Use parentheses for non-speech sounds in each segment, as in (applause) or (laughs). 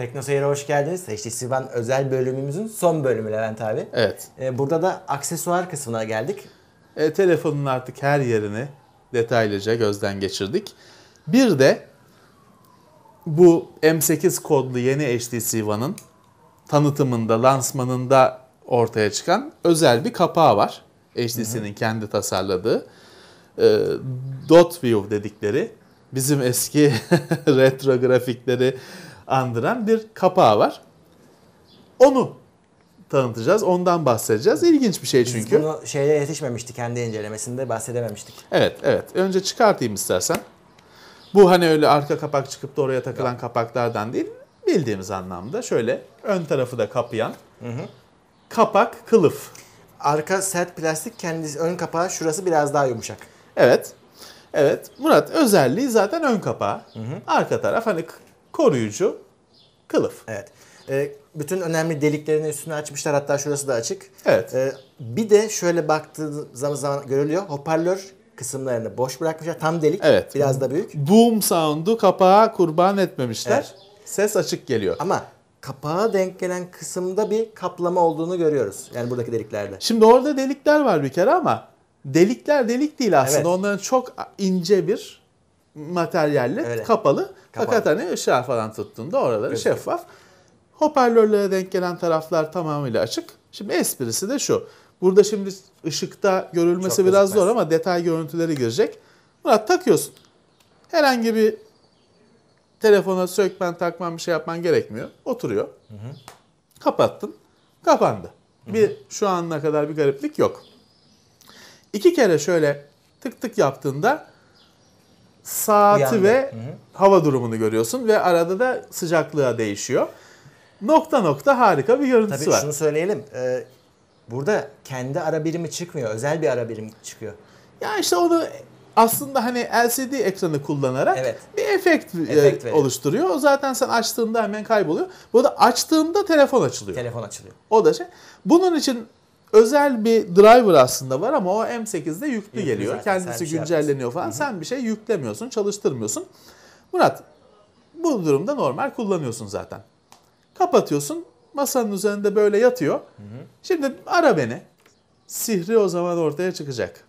Tekno hoş geldiniz. HD Sivan özel bölümümüzün son bölümü Levent abi. Evet. Ee, burada da aksesuar kısmına geldik. E, telefonun artık her yerini detaylıca gözden geçirdik. Bir de bu M8 kodlu yeni HTC One'ın tanıtımında, lansmanında ortaya çıkan özel bir kapağı var. HTC'nin kendi tasarladığı. E, dot View dedikleri bizim eski (laughs) retro grafikleri andıran bir kapağı var. Onu tanıtacağız. Ondan bahsedeceğiz. İlginç bir şey çünkü. Biz bunu şeye yetişmemiştik. Kendi incelemesinde bahsedememiştik. Evet, evet. Önce çıkartayım istersen. Bu hani öyle arka kapak çıkıp da oraya takılan evet. kapaklardan değil. Bildiğimiz anlamda şöyle ön tarafı da kapayan hı hı. kapak kılıf. Arka sert plastik kendisi ön kapağı şurası biraz daha yumuşak. Evet. Evet. Murat özelliği zaten ön kapağı. Hı hı. Arka taraf hani koruyucu kılıf. Evet. E, bütün önemli deliklerini üstüne açmışlar. Hatta şurası da açık. Evet. E, bir de şöyle baktığımız zaman görülüyor. Hoparlör kısımlarını boş bırakmışlar. Tam delik. Evet. Biraz da büyük. Boom sound'u kapağa kurban etmemişler. Evet. Ses açık geliyor. Ama kapağa denk gelen kısımda bir kaplama olduğunu görüyoruz. Yani buradaki deliklerde. Şimdi orada delikler var bir kere ama delikler delik değil aslında. Evet. Onların çok ince bir materyalle Öyle. kapalı. kapalı. Fakat hani ışığa falan tuttuğunda oraları Gözüküyor. şeffaf. Hoparlörlere denk gelen taraflar tamamıyla açık. Şimdi esprisi de şu. Burada şimdi ışıkta görülmesi Çok biraz gözükmez. zor ama detay görüntüleri girecek. Murat takıyorsun. Herhangi bir telefona sökmen, takman bir şey yapman gerekmiyor. Oturuyor. Hı hı. Kapattın. Kapandı. Hı hı. Bir şu anına kadar bir gariplik yok. İki kere şöyle tık tık yaptığında saati Uyandı. ve Hı-hı. hava durumunu görüyorsun ve arada da sıcaklığa değişiyor. Nokta nokta harika bir görüntüsü Tabii var. şunu söyleyelim. Ee, burada kendi ara birimi çıkmıyor. Özel bir ara birimi çıkıyor. Ya işte onu aslında hani LCD ekranı kullanarak Evet. bir efekt, e, Efekt veriyor. oluşturuyor. zaten sen açtığında hemen kayboluyor. Bu da açtığında telefon açılıyor. Telefon açılıyor. O da şey. Bunun için özel bir driver aslında var ama o M8'de yüklü Yüklü geliyor. zaten, sen Kendisi bir şey güncelleniyor falan. Sen bir şey yüklemiyorsun, çalıştırmıyorsun. Murat bu durumda normal kullanıyorsun zaten. Kapatıyorsun. Masanın üzerinde böyle yatıyor. Şimdi ara beni. Sihri o zaman ortaya çıkacak.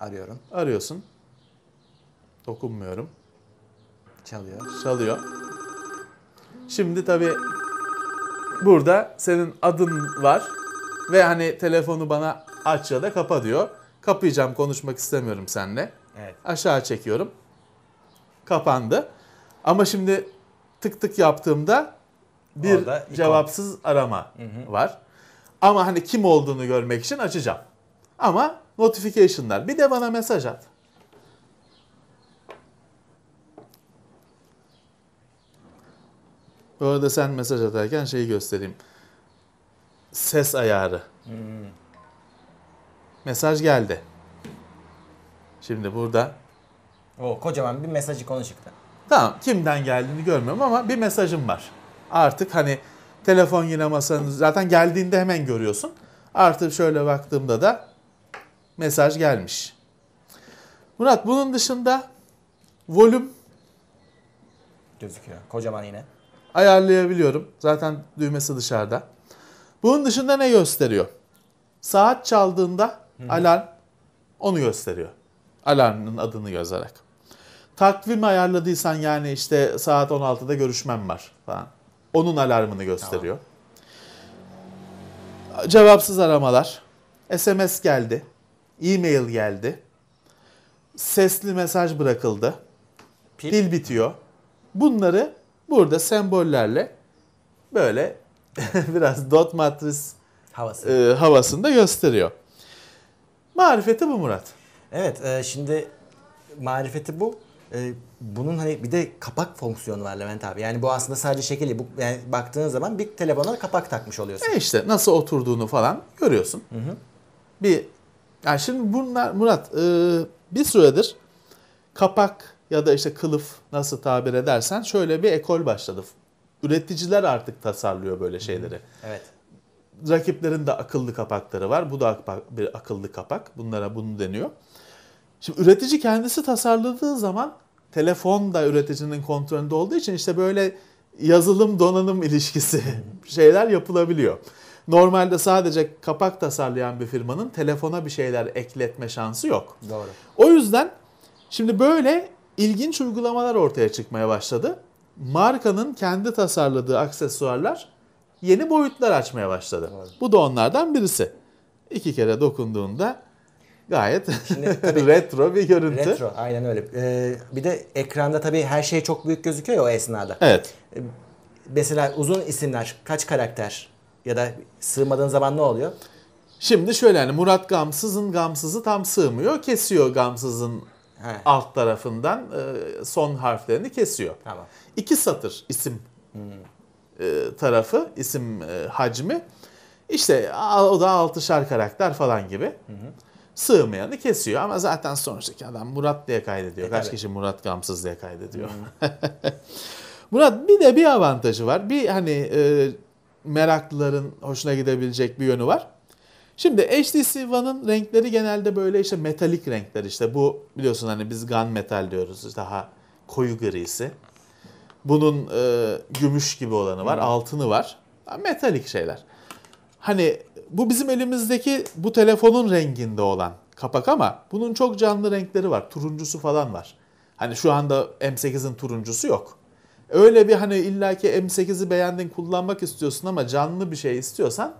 Arıyorum. Arıyorsun. Dokunmuyorum. Çalıyor. Çalıyor. Şimdi tabii burada senin adın var. Ve hani telefonu bana aç ya da kapa diyor. Kapayacağım konuşmak istemiyorum seninle. Evet. Aşağı çekiyorum. Kapandı. Ama şimdi tık tık yaptığımda bir Orada ikon. cevapsız arama hı hı. var. Ama hani kim olduğunu görmek için açacağım. Ama notification'lar. Bir de bana mesaj at. Bu arada sen mesaj atarken şeyi göstereyim ses ayarı. Hmm. Mesaj geldi. Şimdi burada. O kocaman bir mesaj ikonu çıktı. Tamam kimden geldiğini görmüyorum ama bir mesajım var. Artık hani telefon yine masanın zaten geldiğinde hemen görüyorsun. Artık şöyle baktığımda da mesaj gelmiş. Murat bunun dışında volüm gözüküyor. Kocaman yine. Ayarlayabiliyorum. Zaten düğmesi dışarıda. Bunun dışında ne gösteriyor? Saat çaldığında Hı-hı. alarm onu gösteriyor. Alarmın adını yazarak. Takvim ayarladıysan yani işte saat 16'da görüşmem var falan. Onun alarmını gösteriyor. Tamam. Cevapsız aramalar, SMS geldi, e-mail geldi, sesli mesaj bırakıldı, pil, pil bitiyor. Bunları burada sembollerle böyle (laughs) biraz dot matris Havası. e, havasında gösteriyor. Marifeti bu Murat. Evet e, şimdi marifeti bu. E, bunun hani bir de kapak fonksiyonu var Levent abi. Yani bu aslında sadece şekilli. Bu, yani baktığın zaman bir telefona kapak takmış oluyorsun. E işte nasıl oturduğunu falan görüyorsun. Hı hı. Bir yani şimdi bunlar Murat e, bir süredir kapak ya da işte kılıf nasıl tabir edersen şöyle bir ekol başladı Üreticiler artık tasarlıyor böyle şeyleri. Evet. Rakiplerin de akıllı kapakları var. Bu da bir akıllı kapak. Bunlara bunu deniyor. Şimdi üretici kendisi tasarladığı zaman telefon da üreticinin kontrolünde olduğu için işte böyle yazılım donanım (laughs) ilişkisi şeyler yapılabiliyor. Normalde sadece kapak tasarlayan bir firmanın telefona bir şeyler ekletme şansı yok. Doğru. O yüzden şimdi böyle ilginç uygulamalar ortaya çıkmaya başladı markanın kendi tasarladığı aksesuarlar yeni boyutlar açmaya başladı. Doğru. Bu da onlardan birisi. İki kere dokunduğunda gayet Şimdi, (laughs) tabii, retro bir görüntü. Retro aynen öyle. Ee, bir de ekranda tabii her şey çok büyük gözüküyor ya o esnada. Evet. Ee, mesela uzun isimler kaç karakter ya da sığmadığın zaman ne oluyor? Şimdi şöyle hani Murat Gamsız'ın Gamsız'ı tam sığmıyor. Kesiyor Gamsız'ın He. alt tarafından e, son harflerini kesiyor. Tamam. İki satır isim hmm. e, tarafı, isim e, hacmi. İşte o da altışar karakter falan gibi. Hı Sığmayanı kesiyor ama zaten sonuçtaki adam Murat diye kaydediyor. E, Kaç tabii. kişi Murat Gamsız diye kaydediyor. Hı. (laughs) Murat bir de bir avantajı var. Bir hani e, meraklıların hoşuna gidebilecek bir yönü var. Şimdi HTC One'ın renkleri genelde böyle işte metalik renkler işte bu biliyorsun hani biz gun metal diyoruz daha koyu grisi. Bunun e, gümüş gibi olanı var, hmm. altını var. Metalik şeyler. Hani bu bizim elimizdeki bu telefonun renginde olan kapak ama bunun çok canlı renkleri var. Turuncusu falan var. Hani şu anda M8'in turuncusu yok. Öyle bir hani illaki M8'i beğendin kullanmak istiyorsun ama canlı bir şey istiyorsan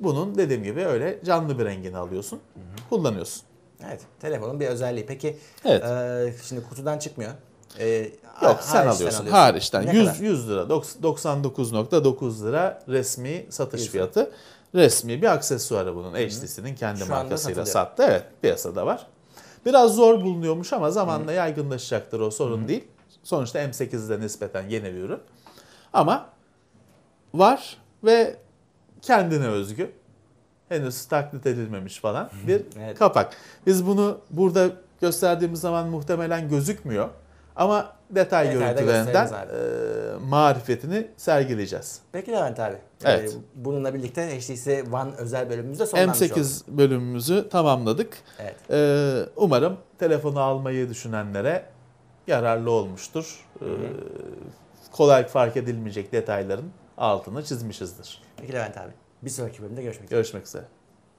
bunun dediğim gibi öyle canlı bir rengini alıyorsun, Hı-hı. kullanıyorsun. Evet, telefonun bir özelliği. Peki evet. e, şimdi kutudan çıkmıyor. E, Yok sen alıyorsun. alıyorsun. Hariçten. 100, 100 lira, 99.9 lira resmi satış 100. fiyatı. Resmi bir aksesuarı bunun. HTC'nin kendi Şu markasıyla sattı. Evet piyasada var. Biraz zor bulunuyormuş ama zamanla Hı-hı. yaygınlaşacaktır o sorun Hı-hı. değil. Sonuçta M8'de nispeten yeni bir ürün. Ama var ve kendine özgü henüz taklit edilmemiş falan bir evet. kapak. Biz bunu burada gösterdiğimiz zaman muhtemelen gözükmüyor ama detay Detayda görüntülerinden e, marifetini sergileyeceğiz. Peki Levent abi. E, evet. E, bununla birlikte HTC One özel bölümümüzde sonlanmış M8 bölümümüzü tamamladık. Evet. E, umarım telefonu almayı düşünenlere yararlı olmuştur. E, hı hı. E, kolay fark edilmeyecek detayların altını çizmişizdir. Peki Levent abi bir sonraki bölümde görüşmek üzere. Görüşmek üzere.